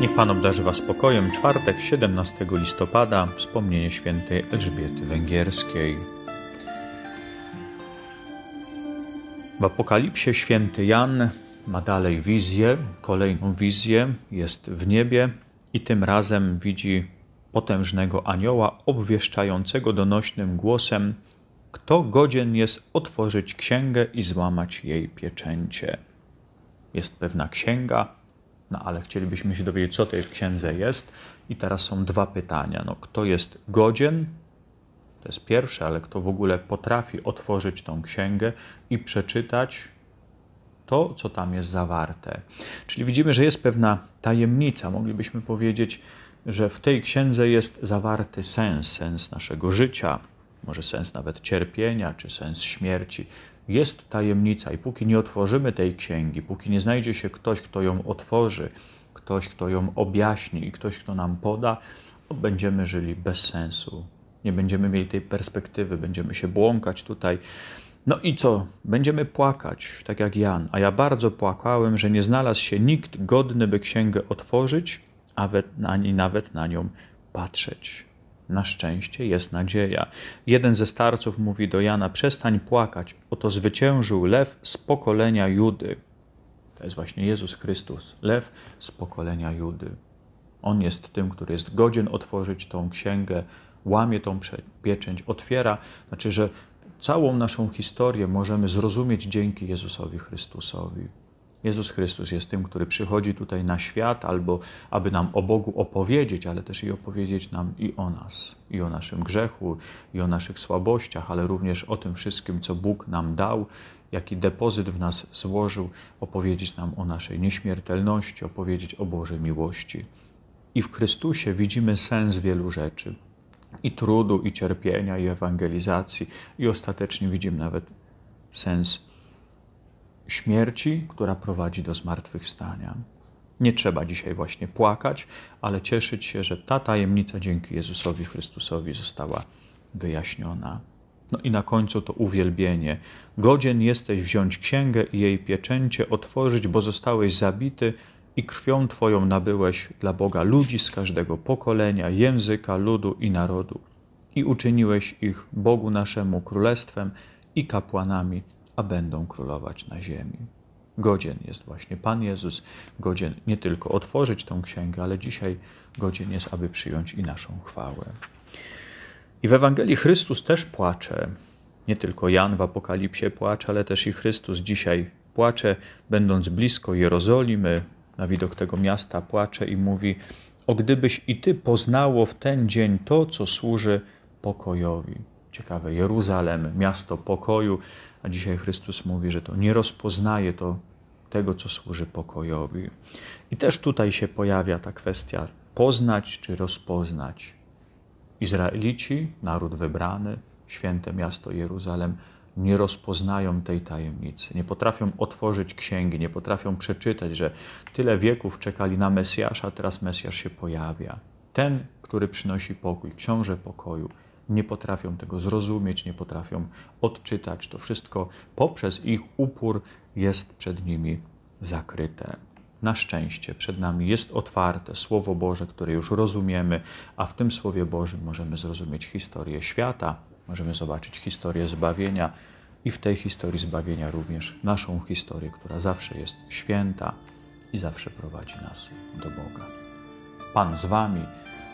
Niech Pan obdarzy Was spokojem. Czwartek, 17 listopada, wspomnienie świętej Elżbiety Węgierskiej. W Apokalipsie święty Jan ma dalej wizję, kolejną wizję, jest w niebie i tym razem widzi potężnego anioła obwieszczającego donośnym głosem, kto godzien jest otworzyć księgę i złamać jej pieczęcie. Jest pewna księga, no ale chcielibyśmy się dowiedzieć, co tej w księdze jest. I teraz są dwa pytania. No, kto jest godzien, to jest pierwsze, ale kto w ogóle potrafi otworzyć tą księgę i przeczytać to, co tam jest zawarte. Czyli widzimy, że jest pewna tajemnica. Moglibyśmy powiedzieć, że w tej księdze jest zawarty sens, sens naszego życia, może sens nawet cierpienia czy sens śmierci, jest tajemnica i póki nie otworzymy tej księgi, póki nie znajdzie się ktoś, kto ją otworzy, ktoś, kto ją objaśni i ktoś, kto nam poda, będziemy żyli bez sensu. Nie będziemy mieli tej perspektywy, będziemy się błąkać tutaj. No i co? Będziemy płakać, tak jak Jan. A ja bardzo płakałem, że nie znalazł się nikt godny, by księgę otworzyć, a ani nawet na nią patrzeć. Na szczęście jest nadzieja. Jeden ze starców mówi do Jana: Przestań płakać, oto zwyciężył lew z pokolenia Judy. To jest właśnie Jezus Chrystus, lew z pokolenia Judy. On jest tym, który jest godzien otworzyć tą księgę, łamie tą pieczęć, otwiera. Znaczy, że całą naszą historię możemy zrozumieć dzięki Jezusowi Chrystusowi. Jezus Chrystus jest tym, który przychodzi tutaj na świat, albo aby nam o Bogu opowiedzieć, ale też i opowiedzieć nam i o nas, i o naszym grzechu, i o naszych słabościach, ale również o tym wszystkim, co Bóg nam dał, jaki depozyt w nas złożył, opowiedzieć nam o naszej nieśmiertelności, opowiedzieć o Bożej miłości. I w Chrystusie widzimy sens wielu rzeczy. I trudu, i cierpienia, i ewangelizacji, i ostatecznie widzimy nawet sens śmierci, która prowadzi do zmartwychwstania. Nie trzeba dzisiaj właśnie płakać, ale cieszyć się, że ta tajemnica dzięki Jezusowi Chrystusowi została wyjaśniona. No i na końcu to uwielbienie. Godzien jesteś wziąć księgę i jej pieczęcie, otworzyć, bo zostałeś zabity i krwią Twoją nabyłeś dla Boga ludzi z każdego pokolenia, języka, ludu i narodu. I uczyniłeś ich Bogu naszemu królestwem i kapłanami a będą królować na ziemi. Godzien jest właśnie Pan Jezus, godzien nie tylko otworzyć tą księgę, ale dzisiaj godzien jest, aby przyjąć i naszą chwałę. I w Ewangelii Chrystus też płacze. Nie tylko Jan w Apokalipsie płacze, ale też i Chrystus dzisiaj płacze, będąc blisko Jerozolimy, na widok tego miasta płacze i mówi: O gdybyś i ty poznało w ten dzień to, co służy pokojowi. Ciekawe, Jeruzalem, miasto pokoju, a dzisiaj Chrystus mówi, że to nie rozpoznaje to tego, co służy pokojowi. I też tutaj się pojawia ta kwestia poznać czy rozpoznać. Izraelici, naród wybrany, święte miasto Jeruzalem, nie rozpoznają tej tajemnicy, nie potrafią otworzyć księgi, nie potrafią przeczytać, że tyle wieków czekali na Mesjasza, a teraz Mesjasz się pojawia. Ten, który przynosi pokój, książę pokoju, nie potrafią tego zrozumieć, nie potrafią odczytać. To wszystko poprzez ich upór jest przed nimi zakryte. Na szczęście przed nami jest otwarte Słowo Boże, które już rozumiemy, a w tym Słowie Bożym możemy zrozumieć historię świata, możemy zobaczyć historię zbawienia i w tej historii zbawienia również naszą historię, która zawsze jest święta i zawsze prowadzi nas do Boga. Pan z Wami.